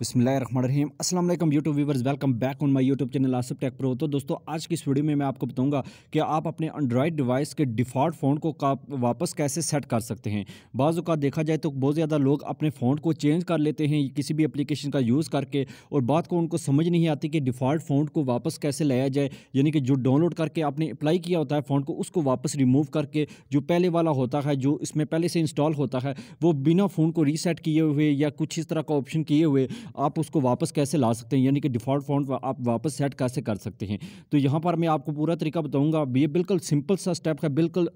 बसमीम असल YouTube viewers welcome back on my YouTube channel Asif tech pro तो दोस्तों आज की इस वीडियो में मैं आपको बताऊंगा कि आप अपने एंड्रॉयड डिवाइस के डिफ़ॉल्ट फ़ोन को का वापस कैसे सेट कर सकते हैं बाज़ का देखा जाए तो बहुत ज़्यादा लोग अपने फ़ोन को चेंज कर लेते हैं किसी भी अप्लीकेशन का यूज़ करके और बात को उनको समझ नहीं आती कि डिफ़ॉल्ट फ़ोन को वापस कैसे लाया जाए यानी कि जो डाउनलोड करके आपने अप्लाई किया होता है फ़ोन को उसको वापस रिमूव करके जो पहले वाला होता है जो इसमें पहले से इंस्टॉल होता है वो बिना फ़ोन को रीसेट किए हुए या कुछ इस तरह का ऑप्शन किए हुए आप उसको वापस कैसे ला सकते हैं यानी कि डिफ़ॉल्ट फॉन्ट आप वापस सेट कैसे कर सकते हैं तो यहाँ पर मैं आपको पूरा तरीका बताऊँगा ये बिल्कुल सिंपल सा स्टेप है बिल्कुल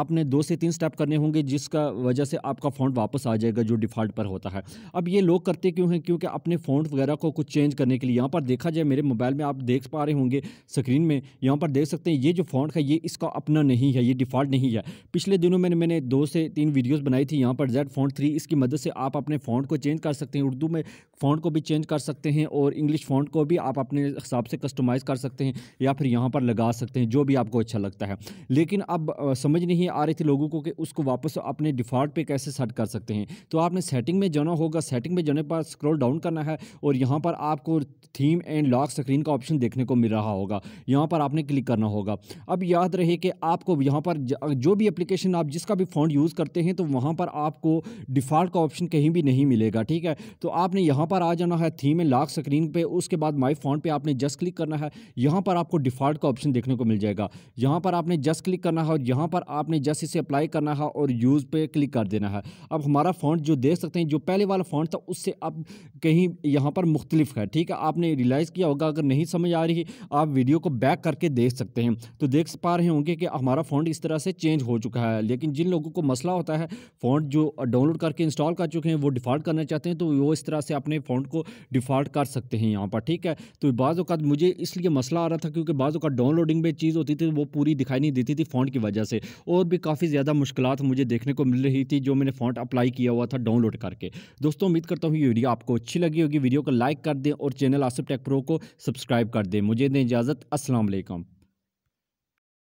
आपने दो से तीन स्टेप करने होंगे जिसका वजह से आपका फ़ॉन्ट वापस आ जाएगा जो डिफ़ॉल्ट पर होता है अब ये लोग करते क्यों हैं क्योंकि अपने फ़ॉन्ट वगैरह को कुछ चेंज करने के लिए यहाँ पर देखा जाए मेरे मोबाइल में आप देख पा रहे होंगे स्क्रीन में यहाँ पर देख सकते हैं ये जो फ़ॉन्ट है ये इसका अपना नहीं है ये डिफ़ॉल्ट नहीं है पिछले दिनों में मैंने दो से तीन वीडियोस बनाई थी यहाँ पर जेड फॉन्ट थ्री इसकी मदद से आप अपने फ़ॉन्ट को चेंज कर सकते हैं उर्दू में फ़ॉन्ट को भी चेंज कर सकते हैं और इंग्लिश फ़ॉन्ट को भी आप अपने हिसाब से कस्टमाइज़ कर सकते हैं या फिर यहाँ पर लगा सकते हैं जो भी आपको अच्छा लगता है लेकिन अब समझ नहीं आ रही थी लोगों को कि उसको वापस अपने डिफ़ॉल्ट पे कैसे सेट कर सकते हैं तो आपने सेटिंग में जाना होगा सेटिंग में जाने पर स्क्रॉल डाउन करना है और यहाँ पर आपको थीम एंड लॉक स्क्रीन का ऑप्शन देखने को मिल रहा होगा यहाँ पर आपने क्लिक करना होगा अब याद रहे कि आपको यहाँ पर जो भी अप्लीकेशन आप जिसका भी फ़ॉन्ट यूज़ करते हैं तो वहाँ पर आपको डिफ़ॉल्ट का ऑप्शन कहीं भी नहीं मिलेगा ठीक है तो आप आपने यहाँ पर आ जाना है थीम एंड लाख स्क्रीन पे उसके बाद माई फोन पे आपने जस्ट क्लिक करना है यहाँ पर आपको डिफ़ॉल्ट का ऑप्शन देखने को मिल जाएगा यहाँ पर आपने जस्ट क्लिक करना है और यहाँ पर आपने जस्ट इसे अप्लाई करना है और यूज़ पे क्लिक कर देना है अब हमारा फॉन्ट जो देख सकते हैं जो पहले वाला फॉन्ट था उससे अब कहीं यहाँ पर मुख्तलिफ है ठीक है आपने रियलाइज़ किया होगा अगर नहीं समझ आ रही आप वीडियो को बैक करके देख सकते हैं तो देख पा रहे होंगे कि हमारा फॉन्ट इस तरह से चेंज हो चुका है लेकिन जिन लोगों को मसला होता है फॉन्ट जो डाउनलोड करके इंस्टॉल कर चुके हैं वो डिफ़ॉल्ट करना चाहते हैं तो वो इस तरह से अपने फ़ॉन्ट को डिफ़ॉल्ट कर सकते हैं यहाँ पर ठीक है तो बाज़ अवत मुझे इसलिए मसला आ रहा था क्योंकि बाज़ अवत डाउनलोडिंग में चीज़ होती थी वो पूरी दिखाई नहीं देती थी फ़ॉन्ट की वजह से और भी काफ़ी ज़्यादा मुश्किल मुझे देखने को मिल रही थी जो मैंने फ़ॉन्ट अप्लाई किया हुआ था डाउनलोड करके दोस्तों उम्मीद करता हूँ ये वीडियो आपको अच्छी लगी होगी वीडियो को लाइक कर दें और चैनल आसिफ टेक प्रो को सब्सक्राइब कर दें मुझे दें इजाज़त असलम